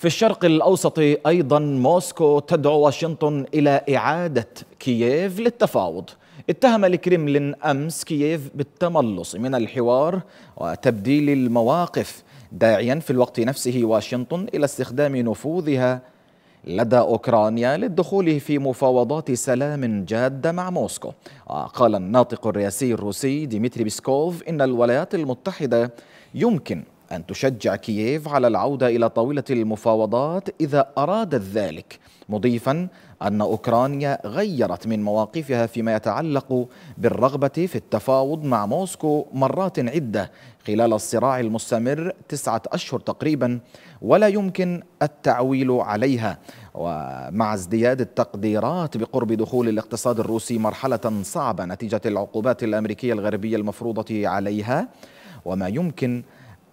في الشرق الأوسط أيضا موسكو تدعو واشنطن إلى إعادة كييف للتفاوض اتهم الكرملين أمس كييف بالتملص من الحوار وتبديل المواقف داعيا في الوقت نفسه واشنطن إلى استخدام نفوذها لدى أوكرانيا للدخول في مفاوضات سلام جادة مع موسكو وقال الناطق الرئاسي الروسي ديمتري بيسكوف إن الولايات المتحدة يمكن أن تشجع كييف على العودة إلى طاولة المفاوضات إذا أرادت ذلك مضيفا أن أوكرانيا غيرت من مواقفها فيما يتعلق بالرغبة في التفاوض مع موسكو مرات عدة خلال الصراع المستمر تسعة أشهر تقريبا ولا يمكن التعويل عليها ومع ازدياد التقديرات بقرب دخول الاقتصاد الروسي مرحلة صعبة نتيجة العقوبات الأمريكية الغربية المفروضة عليها وما يمكن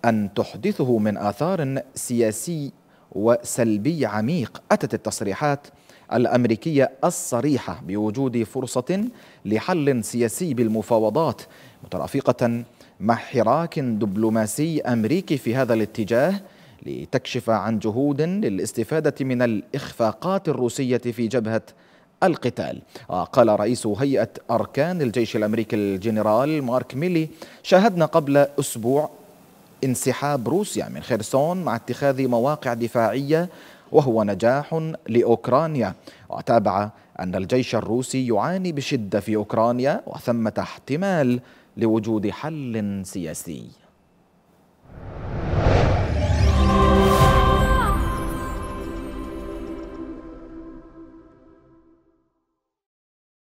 أن تحدثه من آثار سياسي وسلبي عميق أتت التصريحات الأمريكية الصريحة بوجود فرصة لحل سياسي بالمفاوضات مترافقة مع حراك دبلوماسي أمريكي في هذا الاتجاه لتكشف عن جهود للاستفادة من الإخفاقات الروسية في جبهة القتال قال رئيس هيئة أركان الجيش الأمريكي الجنرال مارك ميلي شاهدنا قبل أسبوع انسحاب روسيا من خرسون مع اتخاذ مواقع دفاعية وهو نجاح لأوكرانيا وتابع أن الجيش الروسي يعاني بشدة في أوكرانيا وثمة احتمال لوجود حل سياسي